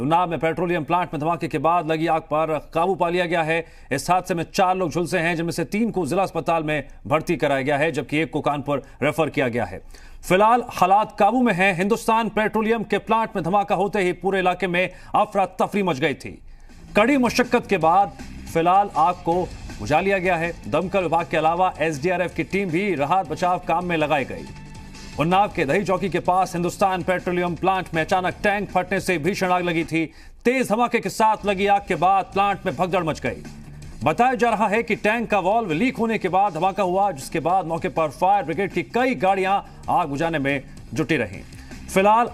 उन्नाव में petroleum plant में धमाके के बाद लगी आग पर काबू पा लिया गया है इस हादसे में चार लोग झुलसे हैं जिनमें से तीन को जिला अस्पताल में भर्ती कराया गया है जबकि एक को कानपुर रेफर किया गया है फिलहाल हालात काबू में हैं हिंदुस्तान पेट्रोलियम के प्लांट में धमाका होते ही पूरे इलाके में अफरा तफरी मच गई थी कड़ी मुशक्कत के बाद फिलहाल आग को बुझा लिया गया है दमकल विभाग के अलावा एसडीआरएफ की टीम भी राहत बचाव काम में लगाई गई उन्नाव के दही चौकी के पास हिंदुस्तान पेट्रोलियम प्लांट में अचानक टैंक फटने से भीषण आग लगी थी तेज धमाके के साथ लगी आग के बाद प्लांट में भगदड़ मच गई बताया जा रहा है कि टैंक का वॉल्व लीक होने के बाद धमाका हुआ जिसके बाद मौके पर फायर ब्रिगेड की कई गाड़ियां आग बुझाने में जुटी रही फिलहाल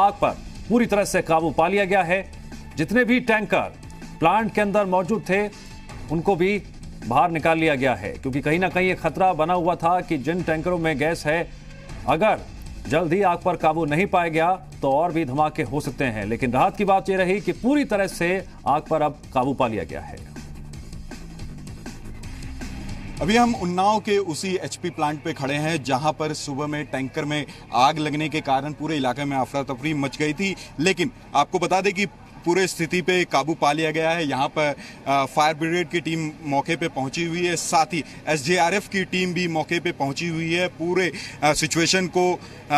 आग पर पूरी तरह से काबू पा लिया गया है जितने भी टैंकर प्लांट के अंदर मौजूद थे उनको भी बाहर निकाल लिया गया है क्योंकि कहीं ना कहीं ये खतरा बना हुआ था कि जिन टैंकरों में गैस है अगर जल्द ही आग पर काबू नहीं पाया गया तो और भी धमाके हो सकते हैं लेकिन राहत की बात तो यह रही कि पूरी तरह से आग पर अब काबू पा लिया गया है अभी हम उन्नाव के उसी एचपी प्लांट पे खड़े हैं जहां पर सुबह में टैंकर में आग लगने के कारण पूरे इलाके में अफरा तफरी मच गई थी लेकिन आपको बता दें कि पूरे स्थिति पे काबू पा लिया गया है यहाँ पर फायर ब्रिगेड की टीम मौके पे पहुंची हुई है साथ ही एसडीआरएफ की टीम भी मौके पे पहुंची हुई है पूरे सिचुएशन को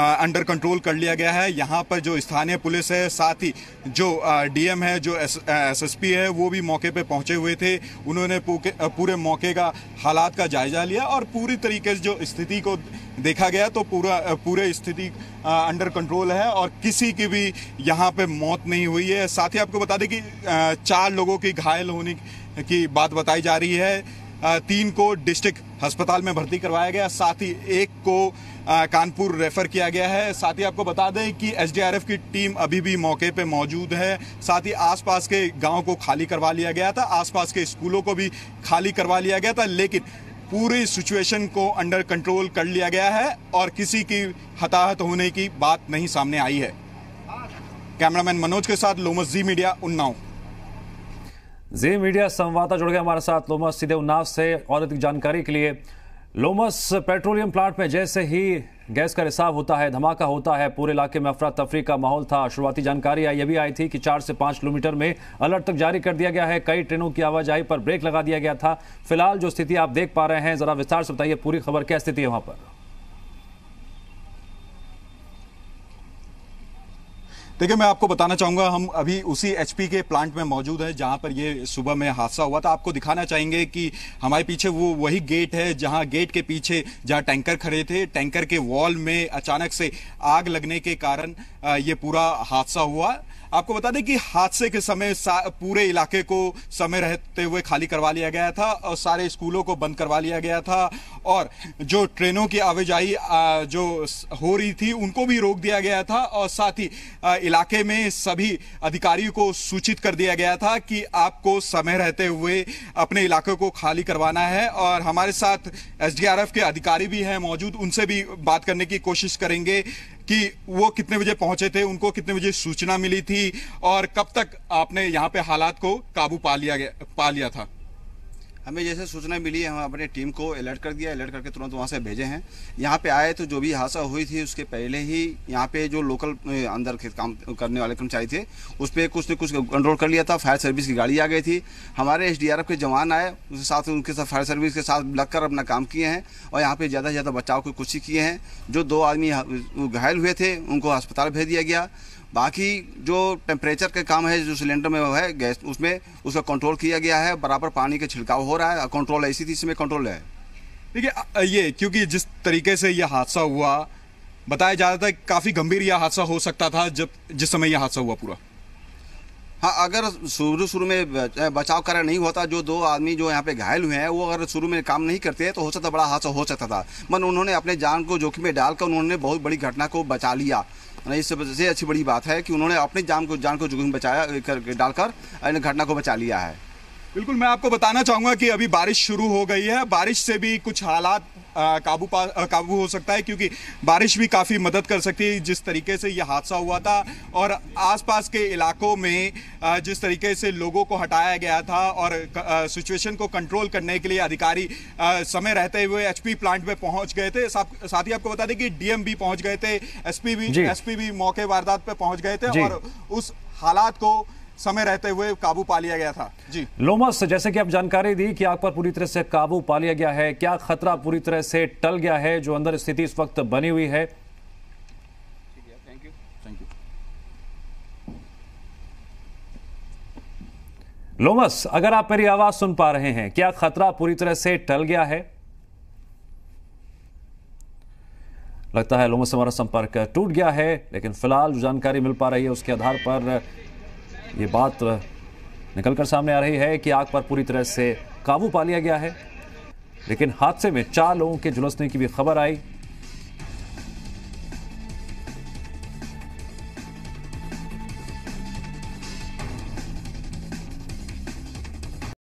अंडर कंट्रोल कर लिया गया है यहाँ पर जो स्थानीय पुलिस है साथ ही जो डीएम है जो एस एस है वो भी मौके पे पहुंचे हुए थे उन्होंने पूरे मौके का हालात का जायजा लिया और पूरी तरीके से जो स्थिति को देखा गया तो पूरा पूरे स्थिति अंडर कंट्रोल है और किसी की भी यहाँ पे मौत नहीं हुई है साथ ही आपको बता दें कि चार लोगों की घायल होने की बात बताई जा रही है तीन को डिस्ट्रिक्ट अस्पताल में भर्ती करवाया गया साथ ही एक को कानपुर रेफर किया गया है साथ ही आपको बता दें कि एसडीआरएफ की टीम अभी भी मौके पर मौजूद है साथ ही आसपास के गांव को खाली करवा लिया गया था आसपास के स्कूलों को भी खाली करवा लिया गया था लेकिन पूरी सिचुएशन को अंडर कंट्रोल कर लिया गया है और किसी की हताहत होने की बात नहीं सामने आई है कैमरामैन मनोज के साथ लोमस Zee media Unnao Zee media संवाददाता जुड़ गए हमारे साथ लोमस सीधे उन्नाव से और अधिक जानकारी के लिए लोमस पेट्रोलियम प्लांट में जैसे ही गैस का रिसाव होता है धमाका होता है पूरे इलाके में अफरा तफरी का माहौल था शुरुआती जानकारी यह भी आई थी कि चार से पाँच किलोमीटर में अलर्ट तक जारी कर दिया गया है कई ट्रेनों की आवाजाही पर ब्रेक लगा दिया गया था फिलहाल जो स्थिति आप देख पा रहे हैं जरा विस्तार से बताइए पूरी खबर क्या स्थिति है वहाँ पर देखिए मैं आपको बताना चाहूँगा हम अभी उसी एचपी के प्लांट में मौजूद है जहाँ पर ये सुबह में हादसा हुआ था आपको दिखाना चाहेंगे कि हमारे पीछे वो वही गेट है जहाँ गेट के पीछे जहाँ टैंकर खड़े थे टैंकर के वॉल में अचानक से आग लगने के कारण ये पूरा हादसा हुआ आपको बता दें कि हादसे के समय पूरे इलाके को समय रहते हुए खाली करवा लिया गया था और सारे स्कूलों को बंद करवा लिया गया था और जो ट्रेनों की आवाजाही जो हो रही थी उनको भी रोक दिया गया था और साथ ही इलाके में सभी अधिकारियों को सूचित कर दिया गया था कि आपको समय रहते हुए अपने इलाके को खाली करवाना है और हमारे साथ एस के अधिकारी भी हैं मौजूद उनसे भी बात करने की कोशिश करेंगे कि वो कितने बजे पहुंचे थे उनको कितने बजे सूचना मिली थी और कब तक आपने यहाँ पे हालात को काबू पा लिया गया पा लिया था हमें जैसे सूचना मिली है हम अपने टीम को अलर्ट कर दिया अलर्ट करके तुरंत वहाँ से भेजे हैं यहाँ पे आए तो जो भी हादसा हुई थी उसके पहले ही यहाँ पे जो लोकल अंदर काम करने वाले कर्मचारी थे उस पर कुछ न कुछ कंट्रोल कर लिया था फायर सर्विस की गाड़ी आ गई थी हमारे एस के जवान आए उसके साथ उनके साथ फायर सर्विस के साथ लगकर अपना काम किए हैं और यहाँ पर ज़्यादा से ज़्यादा बचाव की कोशिश किए हैं जो दो आदमी घायल हुए थे उनको अस्पताल भेज दिया गया बाकी जो टेम्परेचर के काम है जो सिलेंडर में वो है गैस उसमें उसका कंट्रोल किया गया है बराबर पानी का छिड़काव हो रहा है कंट्रोल है इसी चीज़ में कंट्रोल है देखिए ये क्योंकि जिस तरीके से यह हादसा हुआ बताया जा रहा था काफ़ी गंभीर यह हादसा हो सकता था जब जिस समय यह हादसा हुआ पूरा हाँ अगर शुरू शुरू में बचाव कार्य नहीं होता जो दो आदमी जो यहाँ पे घायल हुए हैं वो अगर शुरू में काम नहीं करते तो हो सकता बड़ा हादसा हो सकता था मन उन्होंने अपने जान को जोखिम में डालकर उन्होंने बहुत बड़ी घटना को बचा लिया इससे अच्छी बड़ी बात है कि उन्होंने अपनी जान को जान को जोखिम बचाया कर, डालकर घटना को बचा लिया है बिल्कुल मैं आपको बताना चाहूँगा कि अभी बारिश शुरू हो गई है बारिश से भी कुछ हालात काबू पा काबू हो सकता है क्योंकि बारिश भी काफ़ी मदद कर सकती है जिस तरीके से यह हादसा हुआ था और आसपास के इलाकों में जिस तरीके से लोगों को हटाया गया था और सिचुएशन को कंट्रोल करने के लिए अधिकारी समय रहते हुए एचपी प्लांट में पहुंच गए थे साथ ही आपको बता दें कि डीएम भी पहुंच गए थे एसपी भी एसपी भी मौके वारदात पर पहुंच गए थे और उस हालात को समय रहते हुए काबू पा लिया गया था जी लोमस जैसे कि आप जानकारी दी कि आग पर पूरी तरह से काबू पा लिया गया है क्या खतरा पूरी तरह से टल गया है जो अंदर स्थिति इस वक्त बनी हुई है लोमस अगर आप मेरी आवाज सुन पा रहे हैं क्या खतरा पूरी तरह से टल गया है लगता है लोमस हमारा संपर्क टूट गया है लेकिन फिलहाल जो जानकारी मिल पा रही है उसके आधार पर ये बात निकल कर सामने आ रही है कि आग पर पूरी तरह से काबू पा लिया गया है लेकिन हादसे में चार लोगों के झुलसने की भी खबर आई